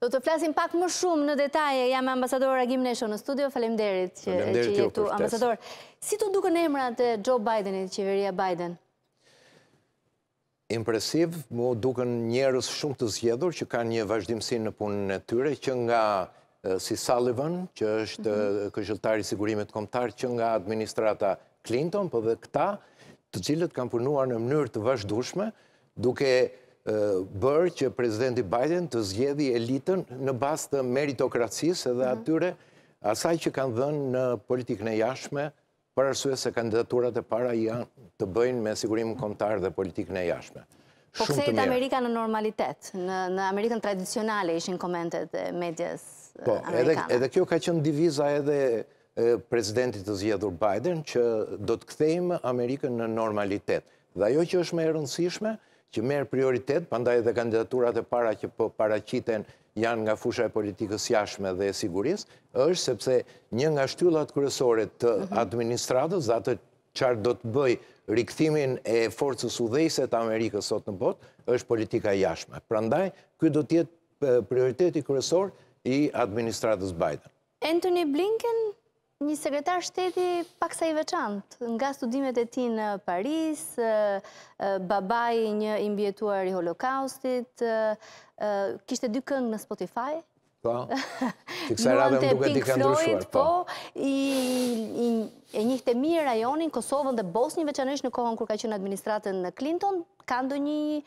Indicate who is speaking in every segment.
Speaker 1: Do të flasim pak më shumë në detaje, jam ambasador Agim Nesho në studio, falem derit që jetu ambasador. Si të duke në të Joe Bidenit, qeveria Biden?
Speaker 2: Impresiv, mu duke njerës shumë të zjedhur që ka një vazhdimësi në punën e tyre, që nga si Sullivan, që është mhm. këshëltari sigurimit komtar, që nga administrata Clinton, për po dhe këta të cilët kam punuar në mënyrë të vazhdushme, duke bërë që prezidenti Biden të zgjedi elitën në bastë të meritokracisë edhe mhm. atyre asaj që kanë dhënë në politikën e jashme për arsue se kandidaturat e para janë të bëjnë me sigurim kontarë dhe politikën e jashme.
Speaker 1: Po këse e të Amerika në normalitet? Në Amerikën tradicionale ishin komentet medjes amerikana? Po,
Speaker 2: edhe kjo ka qënë diviza edhe prezidentit të zjedhur Biden që do të këthejmë Amerikën në normalitet. Dhe ajo që është me rëndësishme, që merë prioritet, pandaj dhe kandidaturat e para që po paraciten janë nga fusha e politikës jashme dhe e sigurisë, është sepse një nga shtyllat kërësore të mhm. administratës, dhe atë qarë do të bëj rikëthimin e forcës u dhejse të Amerikës sot në botë, është politika jashme. Prandaj, këtë do tjetë prioriteti kërësor i administratës Biden.
Speaker 1: Anthony Blinken... Një sekretar shteti pak sa i veçant, nga studimet e ti në Paris, babaj një imbjetuar i holokaustit, kishte dy këngë në Spotify?
Speaker 2: Po, të kësa rabe më duke t'i ka Po, po
Speaker 1: e njëhte mirë rajonin, Kosovën dhe Bosni, është në kohën kur ka qënë administratën në Clinton, ka ndo një,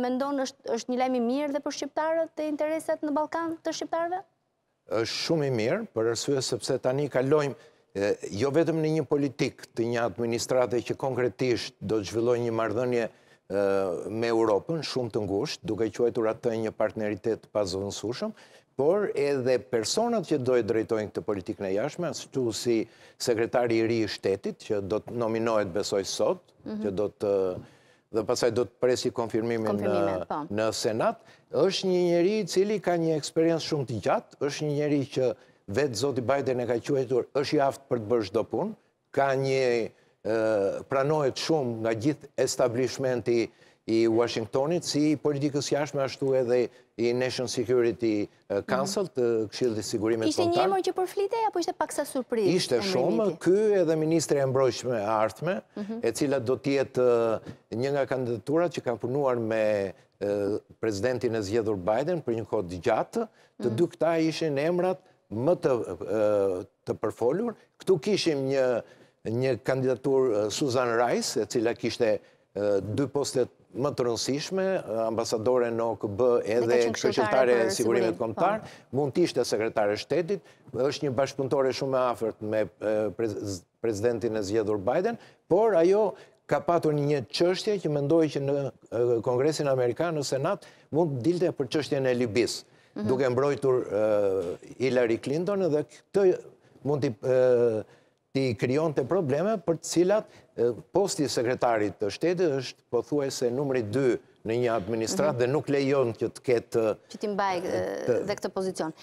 Speaker 1: mendon është një lajmi mirë dhe për Shqiptarët e intereset në Balkan të Shqiptarëve?
Speaker 2: është shumë i mirë, për rësue sepse tani kalojmë jo vetëm në një politikë të një administrate që konkretisht do të zhvilloj një mardhënje me Europën, shumë të ngusht, duke që e të një partneritet pazëvënsushëm, por edhe personat që dojë drejtojnë këtë politikën e jashme, asë si sekretari i ri i shtetit, që do të nominohet besoj sot, mhm. që do të dhe pasaj do të presi konfirmimin uh, po. në Senat, është një njeri cili ka një eksperiencë shumë të gjatë, është një njeri që vetë Zoti Biden e ka quajtur, është i aftë për të bërë shdo punë, ka një uh, pranojt shumë nga gjithë establishmenti i Washingtonit, si i politikës jashme ashtu edhe i National Security Council të këshildi sigurimet kontar. Ishte një emër
Speaker 1: që përflite, apo ishte paksa surprit? Ishte shumë,
Speaker 2: kë edhe Ministre e Mbrojshme Artme, mhm. e cila do tjetë një nga kandidaturat që ka punuar me prezidentin e zjedhur Biden për një kodë gjatë, të mhm. dy këta ishin emrat më të përfolur. Këtu kishim një kandidatur Susan Rice, e cila kishte dy postet më të rëndësishme, ambasadore në OKB edhe kështëtare e sigurimit komtar, po. mund të ishte sekretare shtetit, është një bashkëpuntore shumë e afert me prezidentin e zjedhur Biden, por ajo ka patur një qështje që mendoj që në Kongresin Amerikanë në Senat mund të dilte për qështje në Libis, mhm. duke mbrojtur Hillary Clinton dhe këtë mund të ti kryon të probleme për cilat posti sekretarit të shtetit është përthuaj se numri 2 në një administrat mhm. dhe nuk lejon që të ketë... Që
Speaker 1: ti mbaj dhe këtë pozicion.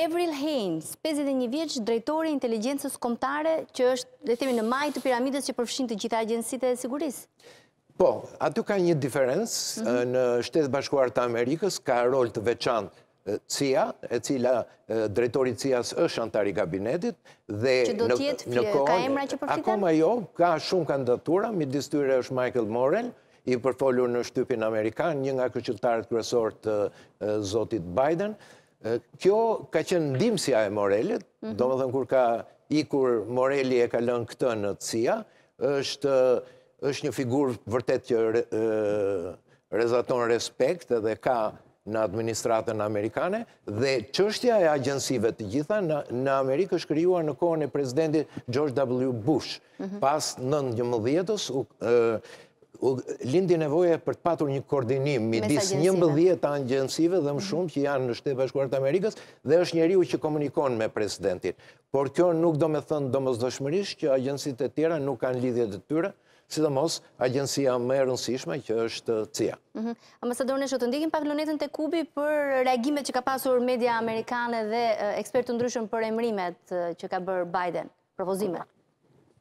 Speaker 1: Evril Haynes, 51 vjeç, drejtori i inteligencës komtare që është dhe temi në maj të piramidës që përfëshin të gjitha agjensit e siguris?
Speaker 2: Po, aty ka një diferencë mhm. në shtetë bashkuar të Amerikës, ka rol të veçantë CIA, e cila drejtori CIA është antari gabinetit, dhe në kohën... Që do tjetë ka emra që përfitar? Ako ma jo, ka shumë kandidatura, mi distyre është Michael Morel, i përfolur në shtypin Amerikan, një nga këqëtarët kërësor të zotit Biden. Kjo ka qenë ndimësja e Morellit mhm. do më thëmë kur ka i kur Moreli e ka lënë këtë në CIA, është është një figurë vërtet që rezaton respekt dhe ka në administratën amerikane dhe qështja e agjensive të gjitha në Amerikë është kryua në kohën e prezidentit George W. Bush. Pas në në një mëdhjetës, lindi nevoje për të patur një koordinim mi dis një mëdhjetë agjensive dhe më shumë që janë në shtetë bashkuartë Amerikës dhe është njeri u që komunikon me prezidentit. Por kjo nuk do me thënë do mëzdo shmërish që agjensit e tjera nuk kanë lidhjet e tyre mos agjensia më e rëndësishme që është CIA.
Speaker 1: Mhm. Ambasador në shëtë ndikim pak lunetën të kubi për reagimet që ka pasur media amerikane dhe ekspertë ndryshën për emrimet që ka bërë Biden, propozimet.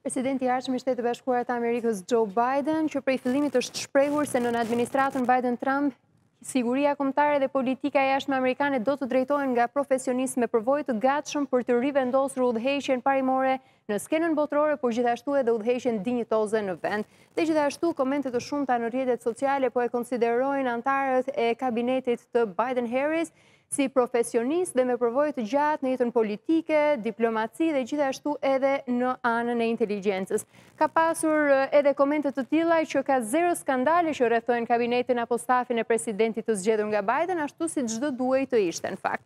Speaker 3: Presidenti Arshmi Shtetë Bashkuarët Amerikës Joe Biden, që prej fillimit është shprehur se në administratën Biden-Trump Siguria komtare dhe politika jashtë me Amerikanet do të drejtojnë nga profesionist me përvojt të gatshëm për të rivendosur udhejshjen parimore në skenën botërore, por gjithashtu edhe udhejshjen dinjitoze në vend. Dhe gjithashtu, komentet të shumë ta në rjetet sociale po e konsiderojnë antarët e kabinetit të Biden-Harris, si profesionist dhe me përvojë të gjatë në jetën politike, diplomaci dhe gjithashtu edhe në anën e inteligencës. Ka pasur eh, edhe komentet të tila i që ka zero skandale që rrethojnë kabinetin apo stafin e presidentit të zgjedhur nga Biden, ashtu si gjithë duaj të ishte në fakt.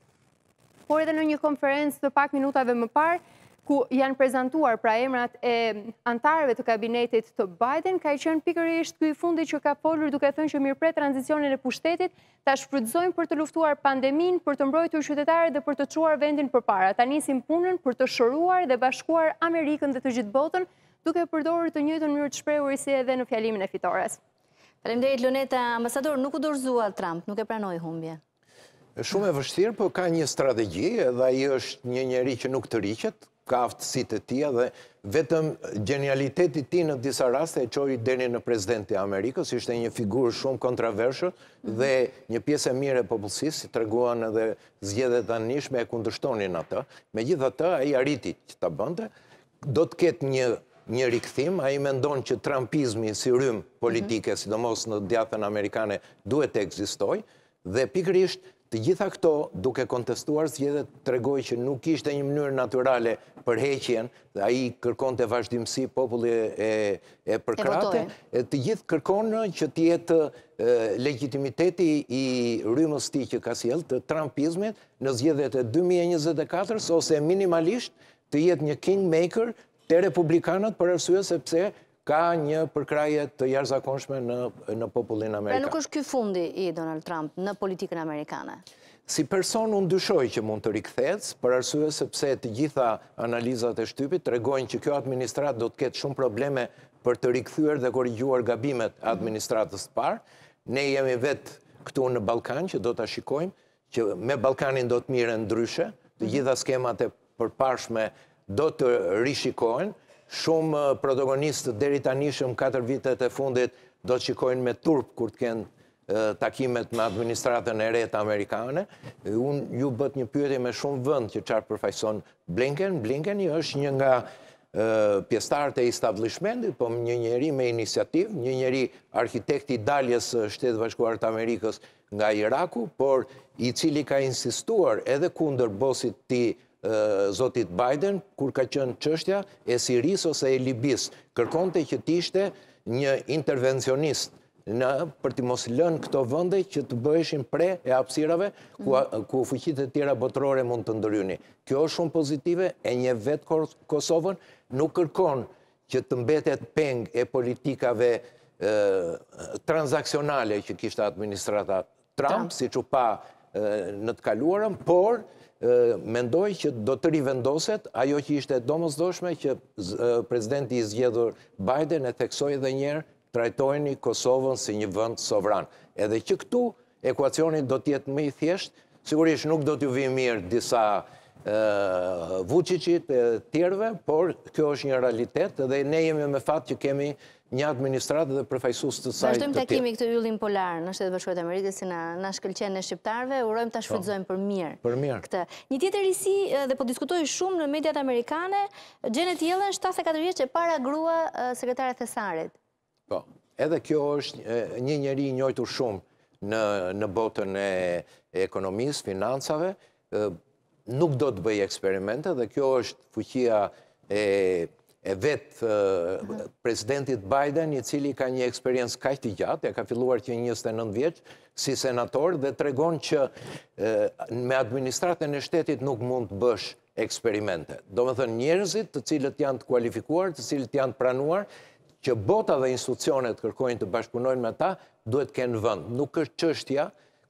Speaker 3: Por edhe në një konferencë të pak minutave më parë, ku janë prezentuar pra emrat e antarëve të kabinetit të Biden, ka i qënë pikërisht këj fundi që ka polur duke thënë që mirë pre tranzicionin e pushtetit, ta shfrydzojnë për të luftuar pandemin, për të të qytetare dhe për të quar vendin për para. Ta nisim punën për të shëruar dhe bashkuar Amerikën dhe të gjithë botën, duke përdorë të njëtë në mjërë të shprejur si edhe në fjalimin e fitores. Palimderit, Luneta, ambasador, nuk u dorzua Trump, nuk e pranoj humbje.
Speaker 2: Shumë e vështirë, për po ka një strategi, edhe i është një njeri që nuk të rikët, ka aftësit e tia dhe vetëm genialiteti ti në disa raste e qori deni në prezidenti Amerikës, ishte një figurë shumë kontraversë dhe një piesë e mire e popullësis, si treguan edhe zgjede të anishme e kundështonin atë, me gjitha të, a i arriti që të bënde, do të ketë një një rikëthim, a i mendon që trumpizmi si rrëm politike, mhm. sidomos në djathën amerikane, duhet të egzistoj, dhe pikrisht Të gjitha këto, duke kontestuar zgjedhet, të regoj që nuk ishte një mënyrë naturale për heqjen, dhe aji kërkon të vazhdimësi populli e përkrate, të gjithë kërkon në që tjetë legitimiteti i rrimës ti që ka siel të trumpizmet në zgjedhet e 2024, ose minimalisht të jetë një kingmaker të republikanët për arsue sepse ka një përkraje të jarëzakonshme në popullin Amerikanë. Pra nuk
Speaker 1: është kjo fundi i Donald Trump në politikën Amerikanë?
Speaker 2: Si person unë dyshoj që mund të rikëthec, për arsue sepse të gjitha analizat e shtypit të regojnë që kjo administrat do të ketë shumë probleme për të rikëthyër dhe korriguar gabimet administratës të parë. Ne jemi vetë këtu në Balkan që do të shikojmë që me Balkanin do të mire ndryshe, të mhm. gjitha skemat e përpashme do të rishikojnë, shumë eh, protagonistë deri ta 4 vitet e fundit do të qikojnë me turp kur të kënë eh, takimet me administratën e të amerikane. Unë ju bët një pyetje me shumë vënd që qarë përfajson Blinken. Blinken i është një nga eh, pjestarët e establishmentit, po një njëri me inisiativ, një njëri arkitekti daljes shtetë vashkuarët të Amerikës nga Iraku, por i cili ka insistuar edhe kunder bosit ti zotit Biden, kur ka qënë qështja e Siris ose e Libis, kërkonte që tishte një intervencionist në për të mos lënë këto vënde që të bëheshin pre e apsirave ku fëqit e tjera botërore mund të ndëryni. Kjo është shumë pozitive e një vetë Kosovën nuk kërkon që të mbetet peng e politikave transakcionale që kishtë administrata Trump, si që pa në të kaluarën, por mendoj që do të rivendoset ajo që ishte domës doshme që prezidenti i zgjedhur Biden e theksoj dhe njerë trajtojni Kosovën si një vënd sovran. Edhe që këtu, ekuacionit do tjetë më i thjesht, sigurisht nuk do t'ju vi mirë disa vuqicit e tjerve, por kjo është një realitet dhe ne jemi me fatë që kemi një administratë dhe përfajsus të saj të tjetë. të takimi
Speaker 1: këtë yllin polarë në shtetë bëshkuet e mëritës si në shkëlqenë në shqiptarve, urojmë të po. shfrytëzojmë për mirë. Për mirë. Këtë. Një tjetër risi, dhe po diskutojë shumë në mediat amerikane, Gjenet Jelen, 74 vjeqë e para grua sekretarët e Sarit.
Speaker 2: Po, edhe kjo është një njeri njojtu shumë në botën e ekonomisë, financave, nuk do të bëjë eksperimente dhe kjo është fuqia e e vetë presidentit Biden, një cili ka një eksperiencë kajti gjatë, ja ka filluar që njësët e vjeqë si senator dhe tregon që me administratën e shtetit nuk mund të bësh eksperimente. Do më thënë njerëzit të cilët janë të kualifikuar, të cilët janë të pranuar, që bota dhe institucionet kërkojnë të bashkunojnë me ta duhet kënë vënd. Nuk është qështja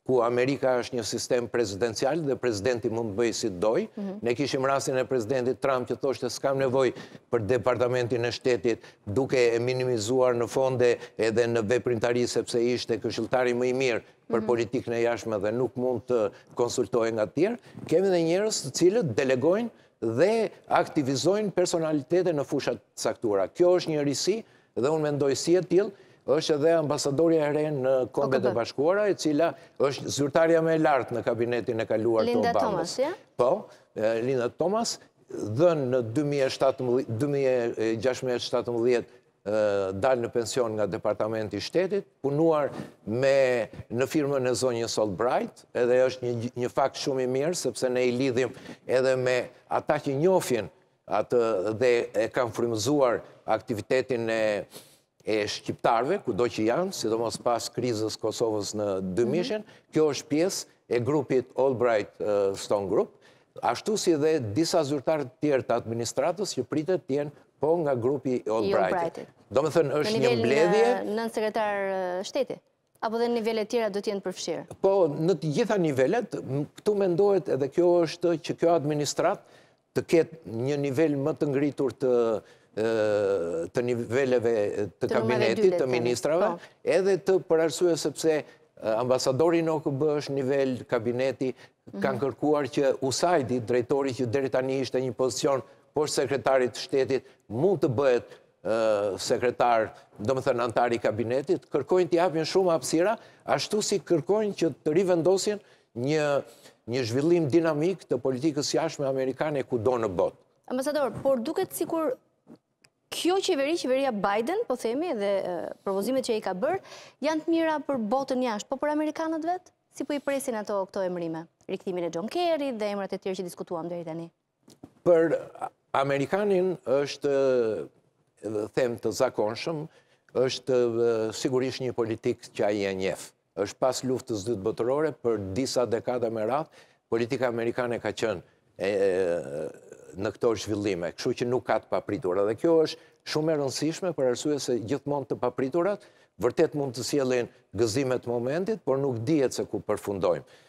Speaker 2: ku Amerika është një sistem prezidencial dhe prezidenti mund të bëjë si dojë. Ne kishim rasin e prezidentit Trump që thoshtë të skam nevoj për departamentin e shtetit duke e minimizuar në fonde edhe në veprintari sepse ishte këshiltari më i mirë për mhm. politikë në jashme dhe nuk mund të konsultojë nga tjerë. Kemi dhe njërës të cilët delegojnë dhe aktivizojnë personalitete në fushat saktura. Kjo është një risi dhe unë mendoj si e tjilë është edhe ambasadorja e rejnë në kombet e po. bashkuara, e cila është zyrtarja me lartë në kabinetin e kaluar të Obama. Linda Thomas, ja? Po, Linda Thomas, dhe në 2016-2017 dalë në pension nga Departamenti Shtetit, punuar në firme në zonjën Solbright, edhe është një fakt shumë i mirë, sepse ne i lidhim edhe me ata që njofin dhe e kam frimëzuar aktivitetin e e shqiptarve, ku do që janë, si do mos pas krizës Kosovës në dëmishen, mhm. kjo është pies e grupit Albright Stone Group, ashtu si dhe disa zyrtarët tjerë të administratës që pritet tjenë po nga grupi Albright. Do me thënë është një mbledhje...
Speaker 1: Në në sekretar shteti? Apo dhe në nivellet tjera dhe tjenë përfshirë?
Speaker 2: Po, në të gjitha nivellet, këtu mendojt edhe kjo është që kjo administratë të ketë një nivel më të ngritur të të niveleve të kabinetit, të ministrave, po. edhe të përarsuje sepse ambasadori në këbë është nivel kabineti, mhm. kanë kërkuar që usajdi, drejtori që dhere tani ishte një pozicion, por sekretarit shtetit mund të bëhet sekretar, dëmë thënë antari kabinetit, kërkojnë të japin shumë apsira, ashtu si kërkojnë që të rivendosin një zhvillim dinamik të politikës jashme Amerikane ku do në botë.
Speaker 1: Ambasador, por duket si kur kjo qeveri, qeveria Biden, po themi, dhe provozimet që i ka bërë, janë të mira për botën jashtë, po për Amerikanët vetë, si për po i presin ato këto emrime, rikëtimin e John Kerry dhe emrat e tjerë që diskutuam dhe i tani?
Speaker 2: Për Amerikanin është, them të zakonshëm, është sigurisht një politik që a i e njefë. është pas luftës dytë bëtërore, për disa dekada me ratë, politika Amerikane ka qënë në këto zhvillime, këshu që nuk ka të papritura. Dhe kjo është shumë e rëndësishme për arsue se gjithmonë të papriturat, vërtet mund të sielin gëzimet momentit, por nuk djetë se ku përfundojmë.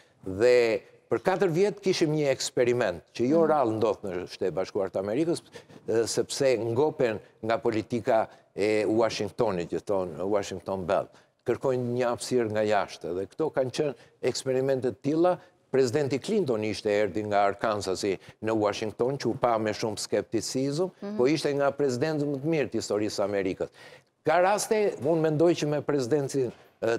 Speaker 2: Dhe për 4 vjetë kishim një eksperiment, që jo rralë mhm. ndodhë në bashkuar bashkuartë Amerikës, sepse ngopen nga politika e Washingtonit, gjithon, Washington Bell. Kërkojnë një apsir nga jashtë, dhe këto kanë qënë eksperimentet tila, prezidenti Clinton ishte erdi nga Arkansasi në Washington, që u pa me shumë skepticizum, po ishte nga prezidentën më të mirë të historisë Amerikës. Ka raste, mund mendoj që me prezidentin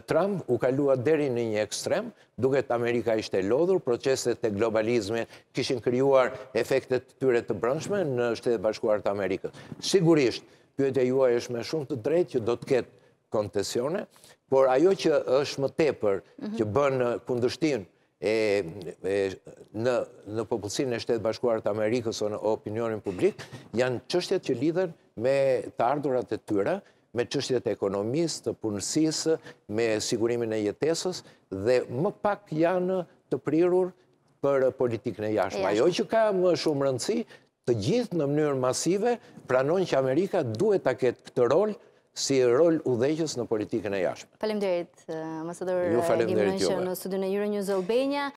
Speaker 2: Trump u kalua deri në një ekstrem, duket Amerika ishte lodhur, proceset e globalizme kishin kryuar efektet të tyre të brëndshme në shtetë bashkuartë Amerikës. Sigurisht, pyetja juaj është me shumë të drejtë që do të ketë kontesione, por ajo që është më tepër që bënë kundështinë në popullësin e shtetë bashkuarët Amerikës o në opinionin publik, janë qështjet që lidhen me të ardhurat e tyra, me qështjet e ekonomisë, të punësisë, me sigurimin e jetesës, dhe më pak janë të prirur për politikën e jashma. Jo që ka më shumë rëndësi të gjithë në mënyrë masive, pranon që Amerika duhet të ketë këtë rolë, si rol udhejqës në politikën e jashme.
Speaker 1: Falem dherit, eh, masador Edi Mënshë, në studion e Euronews Albania.